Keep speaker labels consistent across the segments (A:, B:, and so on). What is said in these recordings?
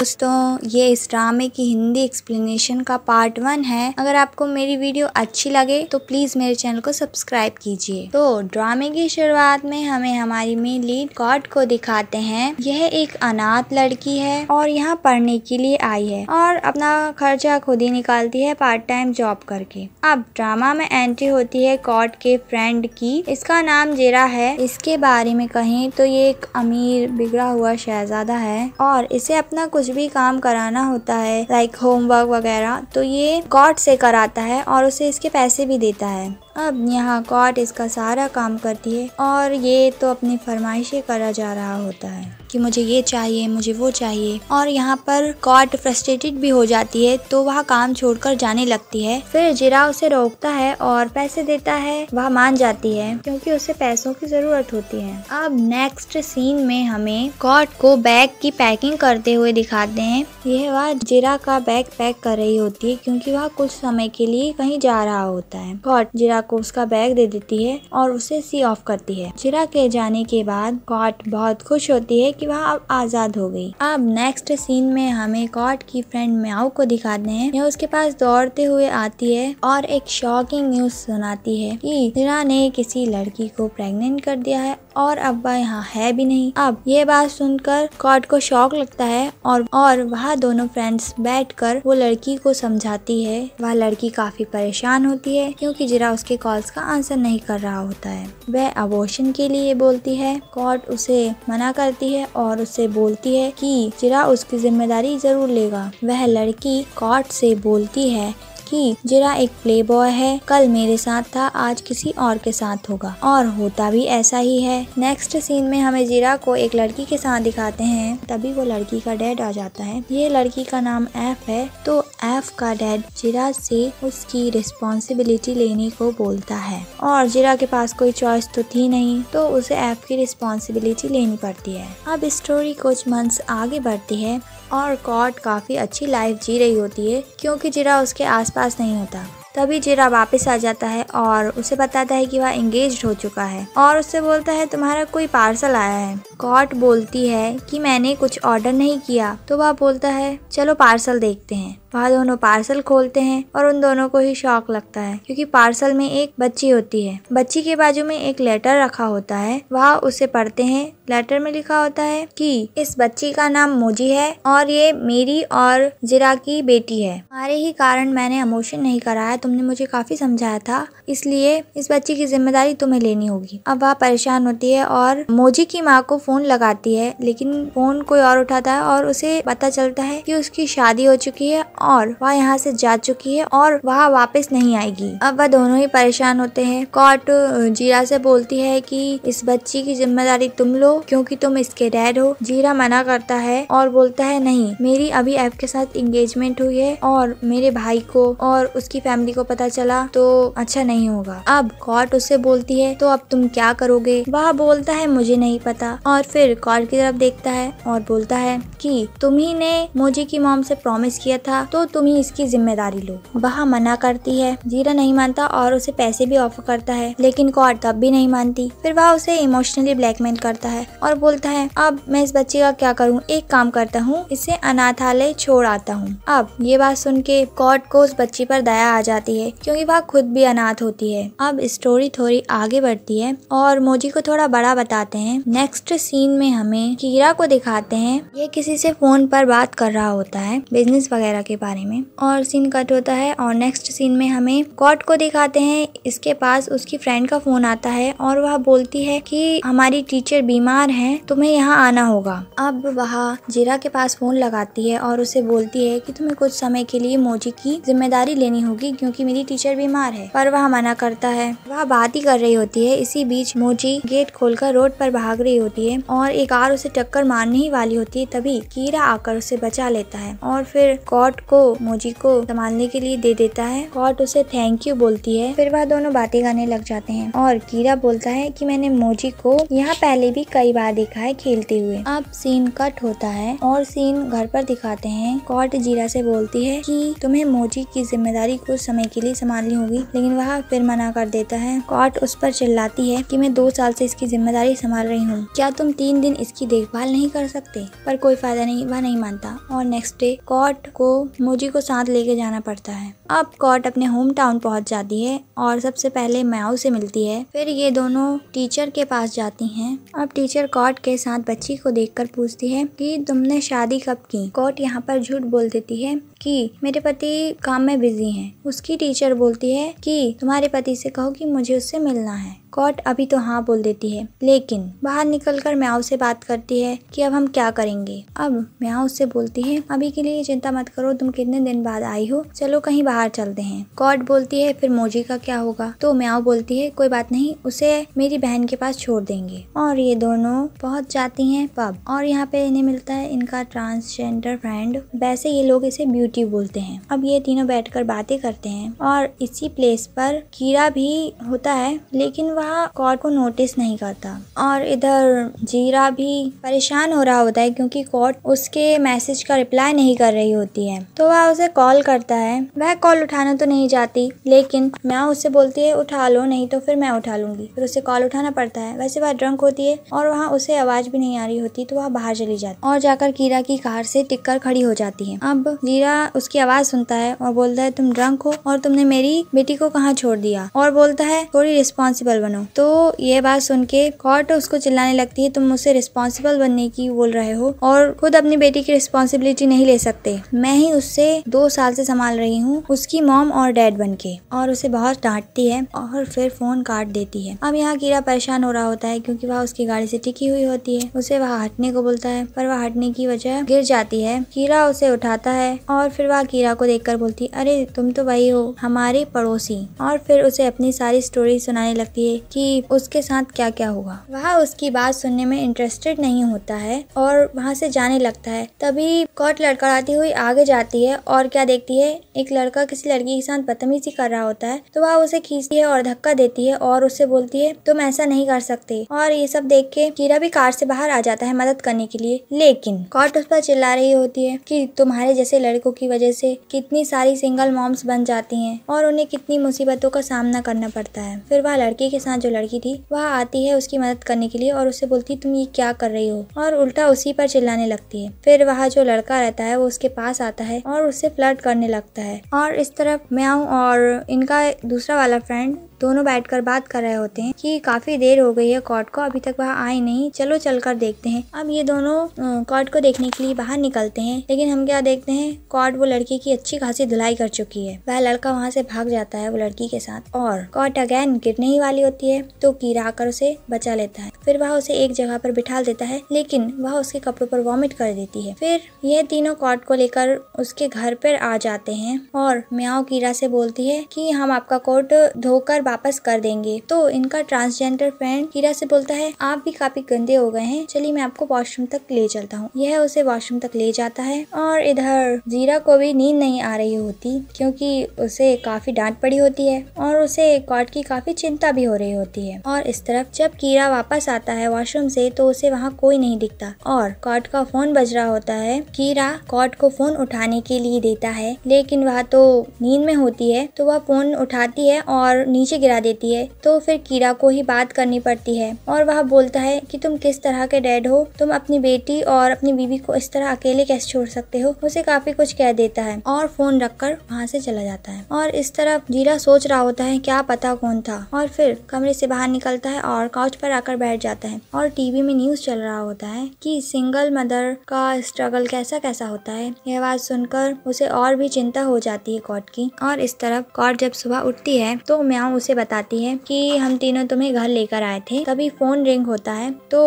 A: दोस्तों ये इस ड्रामे की हिंदी एक्सप्लेनेशन का पार्ट वन है अगर आपको मेरी वीडियो अच्छी लगे तो प्लीज मेरे चैनल को सब्सक्राइब कीजिए तो ड्रामे की शुरुआत में हमें हमारी मेन लीड गॉड को दिखाते हैं यह एक अनाथ लड़की है और यहाँ पढ़ने के लिए आई है और अपना खर्चा खुद ही निकालती है पार्ट टाइम जॉब करके अब ड्रामा में एंट्री होती है कॉट के फ्रेंड की इसका नाम जेरा है इसके बारे में कहें तो ये एक अमीर बिगड़ा हुआ शहजादा है और इसे अपना कुछ कुछ भी काम कराना होता है लाइक होमवर्क वगैरह तो ये कॉट से कराता है और उसे इसके पैसे भी देता है अब यहाँ कॉट इसका सारा काम करती है और ये तो अपनी फरमाइशें करा जा रहा होता है कि मुझे ये चाहिए मुझे वो चाहिए और यहाँ पर कॉट फ्रस्ट्रेटेड भी हो जाती है तो वह काम छोड़कर जाने लगती है फिर जिरा उसे रोकता है और पैसे देता है वह मान जाती है क्योंकि उसे पैसों की जरूरत होती है अब नेक्स्ट सीन में हमें कॉट को बैग की पैकिंग करते हुए दिखाते हैं यह वह जिरा का बैग पैक कर रही होती है क्योंकि वह कुछ समय के लिए कहीं जा रहा होता है कॉट जिरा को उसका बैग दे देती है और उसे सी ऑफ करती है जिरा के जाने के बाद कॉट बहुत खुश होती है कि वह अब आज़ाद हो गई अब नेक्स्ट सीन में हमें कॉट की फ्रेंड म्याऊ को दिखाते हैं यह उसके पास दौड़ते हुए आती है और एक शॉकिंग न्यूज सुनाती है कि हिरा ने किसी लड़की को प्रेग्नेंट कर दिया है और अब्बा यहाँ है भी नहीं अब ये बात सुनकर कॉट को शौक लगता है और और वह दोनों फ्रेंड्स बैठकर वो लड़की को समझाती है वह लड़की काफी परेशान होती है क्योंकि जिरा उसके कॉल्स का आंसर नहीं कर रहा होता है वह अबोशन के लिए बोलती है कॉट उसे मना करती है और उसे बोलती है कि जिरा उसकी जिम्मेदारी जरूर लेगा वह लड़की कॉट से बोलती है की जिरा एक प्ले बॉय है कल मेरे साथ था आज किसी और के साथ होगा और होता भी ऐसा ही है नेक्स्ट सीन में हमें जिरा को एक लड़की के साथ दिखाते हैं तभी वो लड़की का डैड आ जाता है ये लड़की का नाम एफ है तो एफ का डैड जिरा से उसकी रिस्पॉन्सिबिलिटी लेने को बोलता है और जिरा के पास कोई चॉइस तो थी नहीं तो उसे एफ की रिस्पॉन्सिबिलिटी लेनी पड़ती है अब स्टोरी कुछ मंथ्स आगे बढ़ती है और कॉट काफ़ी अच्छी लाइफ जी रही होती है क्योंकि जिरा उसके आसपास नहीं होता तभी जिरा वापस आ जाता है और उसे बताता है कि वह इंगेज हो चुका है और उससे बोलता है तुम्हारा कोई पार्सल आया है कॉट बोलती है कि मैंने कुछ ऑर्डर नहीं किया तो वह बोलता है चलो पार्सल देखते हैं वहाँ दोनों पार्सल खोलते हैं और उन दोनों को ही शौक लगता है क्योंकि पार्सल में एक बच्ची होती है बच्ची के बाजू में एक लेटर रखा होता है वह उसे पढ़ते हैं लेटर में लिखा होता है कि इस बच्ची का नाम मोजी है और ये मेरी और जिरा की बेटी है हमारे ही कारण मैंने अमोशन नहीं कराया तुमने मुझे काफी समझाया था इसलिए इस बच्ची की जिम्मेदारी तुम्हें लेनी होगी अब वह परेशान होती है और मोजी की माँ को फोन लगाती है लेकिन फोन कोई और उठाता है और उसे पता चलता है कि उसकी शादी हो चुकी है और वह यहाँ से जा चुकी है और वह वापस नहीं आएगी अब वह दोनों ही परेशान होते हैं कॉट जीरा से बोलती है कि इस बच्ची की जिम्मेदारी तुम लो क्योंकि तुम इसके डैड हो जीरा मना करता है और बोलता है नहीं मेरी अभी ऐप के साथ इंगेजमेंट हुई है और मेरे भाई को और उसकी फैमिली को पता चला तो अच्छा नहीं होगा अब कॉट उससे बोलती है तो अब तुम क्या करोगे वह बोलता है मुझे नहीं पता और फिर कॉट की तरफ देखता है और बोलता है कि तुम्ही ने मोजी की मॉम से प्रॉमिस किया था तो तुम ही इसकी जिम्मेदारी लो बहा मना करती है जीरा नहीं मानता और उसे पैसे भी ऑफर करता है लेकिन कौर तब भी नहीं मानती फिर वह उसे इमोशनली ब्लैकमेल करता है और बोलता है अब मैं इस बच्चे का क्या करूँ एक काम करता हूँ इसे अनाथालय छोड़ आता हूँ अब ये बात सुन के कॉट को उस बच्ची पर दया आ जाती है क्योंकि वह खुद भी अनाथ होती है अब स्टोरी थोड़ी आगे बढ़ती है और मोजी को थोड़ा बड़ा बताते हैं नेक्स्ट सीन में हमें कीरा को दिखाते हैं ये किसी से फोन पर बात कर रहा होता है बिजनेस वगैरह के बारे में और सीन कट होता है और नेक्स्ट सीन में हमें कॉट को दिखाते हैं इसके पास उसकी फ्रेंड का फोन आता है और वह बोलती है कि हमारी टीचर बीमार है तुम्हें यहाँ आना होगा अब वह जीरा के पास फोन लगाती है और उसे बोलती है कि तुम्हें कुछ समय के लिए मोजी की जिम्मेदारी लेनी होगी क्योंकि मेरी टीचर बीमार है पर वह मना करता है वह बात ही कर रही होती है इसी बीच मोजी गेट खोलकर रोड पर भाग रही होती है और एक कार उसे टक्कर मारने ही वाली होती है तभी कीरा आकर उसे बचा लेता है और फिर कॉट को मोजी को संभालने के लिए दे देता है हॉट उसे थैंक यू बोलती है फिर वह दोनों बातें गाने लग जाते हैं और कीरा बोलता है कि मैंने मोजी को यहाँ पहले भी कई बार देखा है खेलते हुए अब सीन कट होता है और सीन घर पर दिखाते हैं कॉट जीरा से बोलती है कि तुम्हें मोजी की जिम्मेदारी कुछ समय के लिए संभालनी होगी लेकिन वह फिर मना कर देता है कॉट उस पर चिल्लाती है कि मैं दो साल से इसकी जिम्मेदारी संभाल रही हूँ क्या तुम तीन दिन इसकी देखभाल नहीं कर सकते पर कोई फायदा नहीं वह नहीं मानता और नेक्स्ट डे कॉट को मोजी को साथ लेके जाना पड़ता है अब कॉट अपने होम टाउन पहुंच जाती है और सबसे पहले मैओ से मिलती है फिर ये दोनों टीचर के पास जाती हैं अब टीचर कॉट के साथ बच्ची को देखकर पूछती है कि तुमने शादी कब की कॉट यहाँ पर झूठ बोल देती है कि मेरे पति काम में बिजी हैं उसकी टीचर बोलती है कि तुम्हारे पति से कहो कि मुझे उससे मिलना है कॉट अभी तो हाँ बोल देती है लेकिन बाहर निकलकर म्याओ से बात करती है कि अब हम क्या करेंगे अब म्याओ उससे बोलती है अभी के लिए चिंता मत करो तुम कितने दिन बाद आई हो चलो कहीं बाहर चलते हैं कॉट बोलती है फिर मोजी का क्या होगा तो म्याओ बोलती है कोई बात नहीं उसे मेरी बहन के पास छोड़ देंगे और ये दोनों पहुंच जाती हैं पब और यहाँ पे इन्हें मिलता है इनका ट्रांसजेंडर फ्रेंड वैसे ये लोग इसे ब्यूटी बोलते हैं अब ये तीनों बैठकर बातें करते हैं और इसी प्लेस पर कीड़ा भी होता है लेकिन वहाँ कॉड को नोटिस नहीं करता और इधर जीरा भी परेशान हो रहा होता है क्योंकि कॉड उसके मैसेज का रिप्लाई नहीं कर रही होती है तो वह उसे कॉल करता है वह कॉल उठाना तो नहीं जाती लेकिन मैं उससे बोलती है उठा लो नहीं तो फिर मैं उठा लूंगी फिर उसे कॉल उठाना पड़ता है वैसे वह ड्रंक होती है और वहाँ उसे आवाज भी नहीं आ रही होती तो वह बाहर चली जाती और जाकर कीरा की कार से टिककर खड़ी हो जाती है अब जीरा उसकी आवाज सुनता है और बोलता है तुम ड्रंक हो और तुमने मेरी बेटी को कहाँ छोड़ दिया और बोलता है थोड़ी रिस्पॉन्सिबल बन बनो तो ये बात सुन के कॉर्ट तो उसको चिल्लाने लगती है तुम मुझसे रिस्पॉन्सिबल बनने की बोल रहे हो और खुद अपनी बेटी की रिस्पॉन्सिबिलिटी नहीं ले सकते मैं ही उससे दो साल से संभाल रही हूँ उसकी मॉम और डैड बन के और उसे बहुत डांटती है और फिर फोन काट देती है अब यहाँ कीड़ा परेशान हो रहा होता है क्योंकि वह उसकी गाड़ी से टिकी हुई होती है उसे वह हटने को बोलता है पर वह हटने की वजह गिर जाती है कीड़ा उसे उठाता है और फिर वह कीड़ा को देख बोलती है अरे तुम तो वही हो हमारे पड़ोसी और फिर उसे अपनी सारी स्टोरी सुनाने लगती है कि उसके साथ क्या क्या हुआ वह उसकी बात सुनने में इंटरेस्टेड नहीं होता है और वहाँ से जाने लगता है तभी कॉट लड़कड़ाती हुई आगे जाती है और क्या देखती है एक लड़का किसी लड़की के साथ बदतमीजी कर रहा होता है तो वह उसे खींचती है और धक्का देती है और उससे बोलती है तुम ऐसा नहीं कर सकते और ये सब देख के कीरा भी कार से बाहर आ जाता है मदद करने के लिए लेकिन कॉट उस पर चिल्ला रही होती है कि तुम्हारे जैसे लड़कों की वजह से कितनी सारी सिंगल मॉम्स बन जाती हैं और उन्हें कितनी मुसीबतों का सामना करना पड़ता है फिर वह लड़की के साथ साथ जो लड़की थी वह आती है उसकी मदद करने के लिए और उसे बोलती तुम ये क्या कर रही हो और उल्टा उसी पर चिल्लाने लगती है फिर वह जो लड़का रहता है वो उसके पास आता है और उससे फ्लर्ट करने लगता है और इस तरफ म्याऊ और इनका दूसरा वाला फ्रेंड दोनों बैठकर बात कर रहे होते हैं कि काफी देर हो गई है कॉर्ट को अभी तक वह आए नहीं चलो चलकर देखते हैं अब ये दोनों कॉट को देखने के लिए बाहर निकलते हैं लेकिन हम क्या देखते हैं कॉर्ट वो लड़की की अच्छी खासी धुलाई कर चुकी है वह लड़का वहाँ से भाग जाता है वो लड़की के साथ और कॉर्ट अगेन गिरने ही वाली होती है तो कीड़ा आकर उसे बचा लेता है फिर वह उसे एक जगह पर बिठा देता है लेकिन वह उसके कपड़ों पर वॉमिट कर देती है फिर यह तीनों कॉर्ट को लेकर उसके घर पर आ जाते हैं और म्याओ कीड़ा से बोलती है कि हम आपका कोट धोकर वापस कर देंगे तो इनका ट्रांसजेंडर फ्रेंड हीरा से बोलता है आप भी काफी गंदे हो गए हैं चलिए मैं आपको वॉशरूम तक ले चलता हूँ यह उसे वॉशरूम तक ले जाता है और इधर जीरा को भी नींद नहीं आ रही होती क्योंकि उसे काफी डांट पड़ी होती है और उसे गॉड की काफी चिंता भी हो रही होती है और इस तरफ जब कीरा वापस आता है वॉशरूम से तो उसे वहाँ कोई नहीं दिखता और कॉट का फोन बज रहा होता है कीरा कॉट को फोन उठाने के लिए देता है लेकिन वह तो नींद में होती है तो वह फोन उठाती है और नीचे गिरा देती है तो फिर कीड़ा को ही बात करनी पड़ती है और वह बोलता है कि तुम किस तरह के डैड हो तुम अपनी बेटी और अपनी बीवी को इस तरह अकेले कैसे छोड़ सकते हो उसे काफी कुछ कह देता है और फोन रखकर वहाँ से चला जाता है और इस तरह जीरा सोच रहा होता है क्या पता कौन था और फिर कमरे से बाहर निकलता है और काउच पर आकर बैठ जाता है और टीवी में न्यूज चल रहा होता है की सिंगल मदर का स्ट्रगल कैसा कैसा होता है यह आवाज सुनकर उसे और भी चिंता हो जाती है कॉट की और इस तरफ कॉट जब सुबह उठती है तो म्याओ उसे से बताती है कि हम तीनों तुम्हें घर लेकर आए थे तभी फोन रिंग होता है तो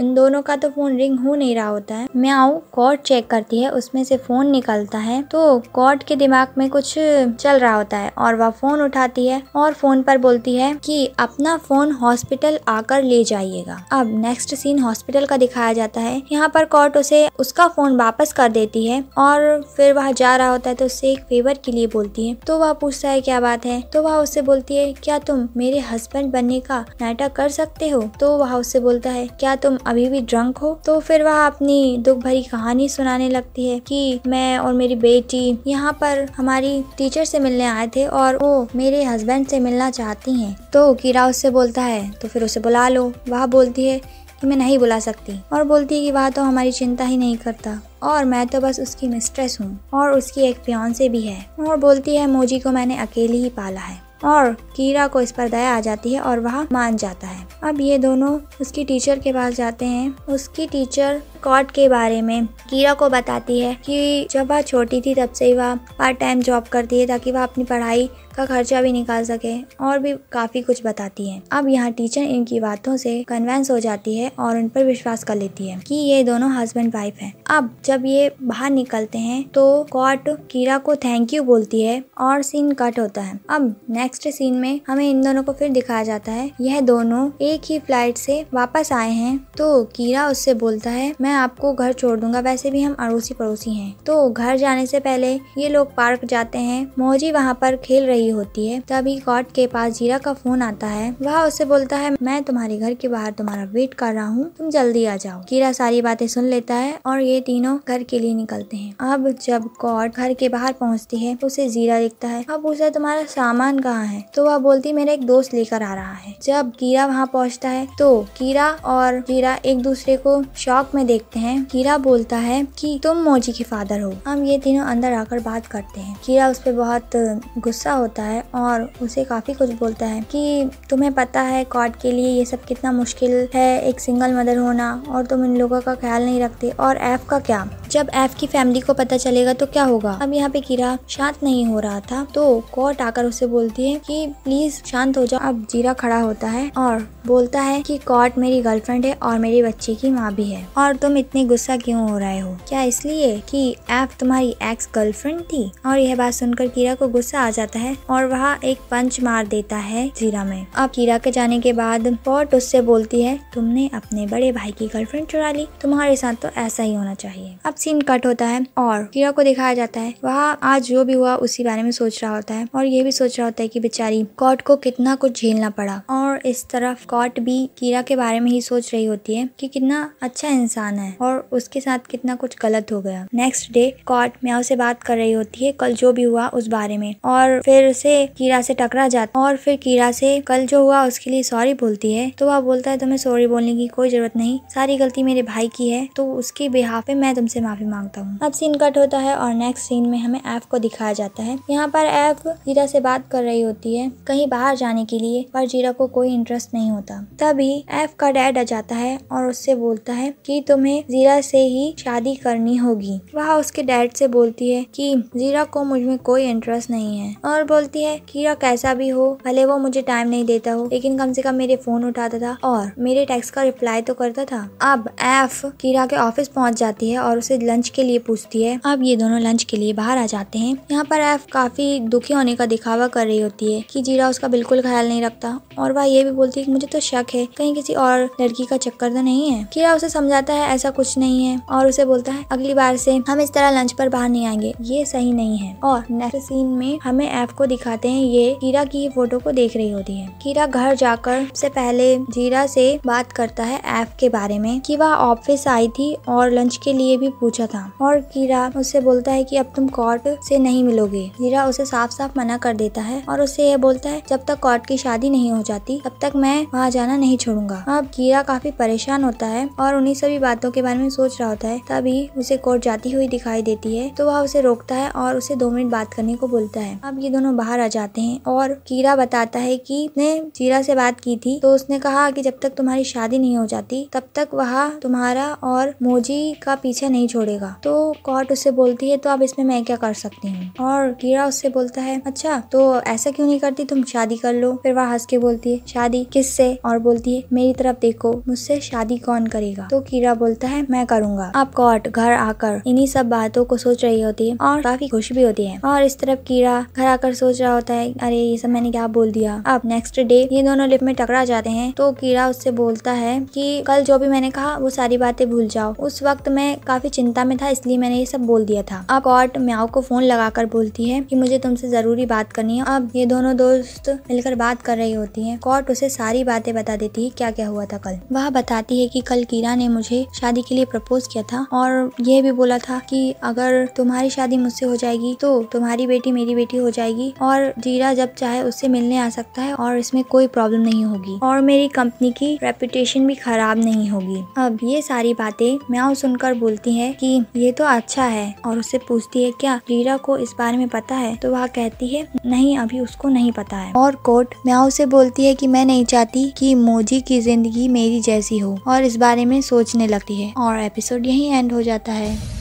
A: इन दोनों का तो फोन रिंग हो नहीं रहा होता है मैं आऊ कॉर्ड चेक करती है उसमें से फोन निकलता है तो कॉर्ड के दिमाग में कुछ चल रहा होता है और वह फोन उठाती है और फोन पर बोलती है कि अपना फोन हॉस्पिटल आकर ले जाइएगा अब नेक्स्ट सीन हॉस्पिटल का दिखाया जाता है यहाँ पर कॉर्ट उसे उसका फोन वापस कर देती है और फिर वह जा रहा होता है तो उससे एक फेवर के लिए बोलती है तो वह पूछता है क्या बात है तो वह उससे बोलती है क्या तुम मेरे हस्बैंड बनने का नाटक कर सकते हो तो वह उससे बोलता है क्या तुम अभी भी ड्रंक हो तो फिर वह अपनी दुख भरी कहानी सुनाने लगती है कि मैं और मेरी बेटी यहाँ पर हमारी टीचर से मिलने आए थे और वो मेरे हस्बैंड से मिलना चाहती हैं तो कीरा उससे बोलता है तो फिर उसे बुला लो वह बोलती है कि मैं नहीं बुला सकती और बोलती है कि वह तो हमारी चिंता ही नहीं करता और मैं तो बस उसकी मिस्ट्रेस हूँ और उसकी एक प्योन से भी है और बोलती है मोजी को मैंने अकेली ही पाला है और कीरा को इस पर दया आ जाती है और वह मान जाता है अब ये दोनों उसकी टीचर के पास जाते हैं उसकी टीचर कॉट के बारे में कीरा को बताती है कि जब वह छोटी थी तब से ही वह पार्ट टाइम जॉब करती है ताकि वह अपनी पढ़ाई का खर्चा भी निकाल सके और भी काफ़ी कुछ बताती है अब यहाँ टीचर इनकी बातों से कन्वेंस हो जाती है और उन पर विश्वास कर लेती है कि ये दोनों हस्बैंड वाइफ हैं अब जब ये बाहर निकलते हैं तो कॉट कीरा को थैंक यू बोलती है और सीन कट होता है अब नेक्स्ट सीन में हमें इन दोनों को फिर दिखाया जाता है यह दोनों एक ही फ्लाइट से वापस आए हैं तो कीरा उससे बोलता है मैं आपको घर छोड़ दूंगा वैसे भी हम अड़ोसी पड़ोसी हैं तो घर जाने से पहले ये लोग पार्क जाते हैं मोजी वहाँ पर खेल रही रही होती है तभी गॉड के पास जीरा का फोन आता है वह उसे बोलता है मैं तुम्हारे घर के बाहर तुम्हारा वेट कर रहा हूँ तुम जल्दी आ जाओ कीरा सारी बातें सुन लेता है और ये तीनों घर के लिए निकलते हैं अब जब गॉड घर के बाहर पहुँचती है उसे जीरा दिखता है अब उसे तुम्हारा सामान कहाँ है तो वह बोलती मेरा एक दोस्त लेकर आ रहा है जब कीरा वहाँ पहुँचता है तो कीरा और जीरा एक दूसरे को शौक में देखते हैं कीरा बोलता है कि तुम मोजी के फादर हो हम ये तीनों अंदर आकर बात करते हैं कीरा उस पर बहुत गुस्सा होता होता है और उसे काफ़ी कुछ बोलता है कि तुम्हें पता है कॉड के लिए ये सब कितना मुश्किल है एक सिंगल मदर होना और तुम इन लोगों का ख्याल नहीं रखते और ऐप का क्या जब एफ की फैमिली को पता चलेगा तो क्या होगा अब यहाँ पे किरा शांत नहीं हो रहा था तो कॉट आकर उसे बोलती है कि प्लीज शांत हो जाओ अब जीरा खड़ा होता है और बोलता है कि कॉट मेरी गर्लफ्रेंड है और मेरी बच्चे की माँ भी है और तुम इतने गुस्सा क्यों हो रहे हो क्या इसलिए कि एफ तुम्हारी एक्स गर्लफ्रेंड थी और यह बात सुनकर कीरा को गुस्सा आ जाता है और वह एक पंच मार देता है जीरा में अब कीरा के जाने के बाद कॉट उससे बोलती है तुमने अपने बड़े भाई की गर्लफ्रेंड चुरा ली तुम्हारे साथ तो ऐसा ही होना चाहिए अब सीन कट होता है और कीड़ा को दिखाया जाता है वह आज जो भी हुआ उसी बारे में सोच रहा होता है और ये भी सोच रहा होता है कि बेचारी कॉट को कितना कुछ झेलना पड़ा और इस तरफ कॉट भी कीड़ा के बारे में ही सोच रही होती है कि कितना अच्छा इंसान है और उसके साथ कितना कुछ गलत हो गया नेक्स्ट डे कॉट म्याओ से बात कर रही होती है कल जो भी हुआ उस बारे में और फिर उसे कीड़ा से टकरा जाता और फिर कीड़ा से कल जो हुआ उसके लिए सॉरी बोलती है तो वह बोलता है तुम्हें सॉरी बोलने की कोई जरूरत नहीं सारी गलती मेरे भाई की है तो उसके बिहाफ पे मैं तुमसे माफ़ी मांगता हूँ अब सीन कट होता है और नेक्स्ट सीन में हमें एफ को दिखाया जाता है यहाँ पर एफ जीरा से बात कर रही होती है कहीं बाहर जाने के लिए पर जीरा को कोई इंटरेस्ट नहीं होता तभी एफ का डैड आ जाता है और उससे बोलता है कि तुम्हें जीरा से ही शादी करनी होगी वह उसके डैड से बोलती है कि जीरा को मुझ में कोई इंटरेस्ट नहीं है और बोलती है कीरा कैसा भी हो भले वो मुझे टाइम नहीं देता हो लेकिन कम से कम मेरे फोन उठाता था और मेरे टैक्स का रिप्लाई तो करता था अब एफ कीरा के ऑफिस पहुंच जाती है और उसे लंच के लिए पूछती है अब ये दोनों लंच के लिए बाहर आ जाते हैं यहाँ पर एफ काफी दुखी होने का दिखावा कर रही होती है कि जीरा उसका बिल्कुल ख्याल नहीं रखता और वह ये भी बोलती है कि मुझे तो शक है कहीं किसी और लड़की का चक्कर तो नहीं है कीरा उसे समझाता है ऐसा कुछ नहीं है और उसे बोलता है अगली बार से हम इस तरह लंच पर बाहर नहीं आएंगे ये सही नहीं है और नेक्स्ट सीन में हमें एफ को दिखाते हैं ये कीरा की फोटो को देख रही होती है कीरा घर जाकर से पहले जीरा से बात करता है एफ के बारे में कि वह ऑफिस आई थी और लंच के लिए भी पूछ पूछा था और कीरा उससे बोलता है कि अब तुम कॉर्ट से नहीं मिलोगे हीरा उसे साफ साफ मना कर देता है और उसे यह बोलता है जब तक कॉर्ट की शादी नहीं हो जाती तब तक मैं वहाँ जाना नहीं छोड़ूंगा अब कीरा काफी परेशान होता है और उन्हीं सभी बातों के बारे में सोच रहा होता है तभी उसे कोर्ट जाती हुई दिखाई देती है तो वह उसे रोकता है और उसे दो मिनट बात करने को बोलता है अब ये दोनों बाहर आ जाते हैं और कीरा बताता है कि ने जीरा से बात की थी तो उसने कहा कि जब तक तुम्हारी शादी नहीं हो जाती तब तक वह तुम्हारा और मोजी का पीछा नहीं छोड़ छोड़ेगा तो कॉट उसे बोलती है तो अब इसमें मैं क्या कर सकती हूँ और कीड़ा उससे बोलता है अच्छा तो ऐसा क्यों नहीं करती तुम शादी कर लो फिर वह हंस के बोलती है शादी किससे और बोलती है मेरी तरफ देखो मुझसे शादी कौन करेगा तो कीड़ा बोलता है मैं करूंगा अब कॉट घर आकर इन्हीं सब बातों को सोच रही होती है और काफी खुश भी होती है और इस तरफ कीड़ा घर आकर सोच रहा होता है अरे ये सब मैंने क्या बोल दिया अब नेक्स्ट डे ये दोनों लिफ्ट में टकरा जाते हैं तो कीड़ा उससे बोलता है कि कल जो भी मैंने कहा वो सारी बातें भूल जाओ उस वक्त मैं काफी चिंता चिंता में था इसलिए मैंने ये सब बोल दिया था अब कॉट म्याओ को फोन लगाकर बोलती है कि मुझे तुमसे जरूरी बात करनी है अब ये दोनों दोस्त मिलकर बात कर रही होती है कॉट उसे सारी बातें बता देती है क्या क्या हुआ था कल वह बताती है की कल कीरा ने मुझे शादी के लिए प्रपोज किया था और यह भी बोला था की अगर तुम्हारी शादी मुझसे हो जाएगी तो तुम्हारी बेटी मेरी बेटी हो जाएगी और जीरा जब चाहे उससे मिलने आ सकता है और इसमें कोई प्रॉब्लम नहीं होगी और मेरी कंपनी की रेपुटेशन भी खराब नहीं होगी अब ये सारी बातें मैं सुनकर बोलती है कि ये तो अच्छा है और उससे पूछती है क्या रीरा को इस बारे में पता है तो वह कहती है नहीं अभी उसको नहीं पता है और कोर्ट म्याओ से बोलती है कि मैं नहीं चाहती कि मोजी की जिंदगी मेरी जैसी हो और इस बारे में सोचने लगती है और एपिसोड यही एंड हो जाता है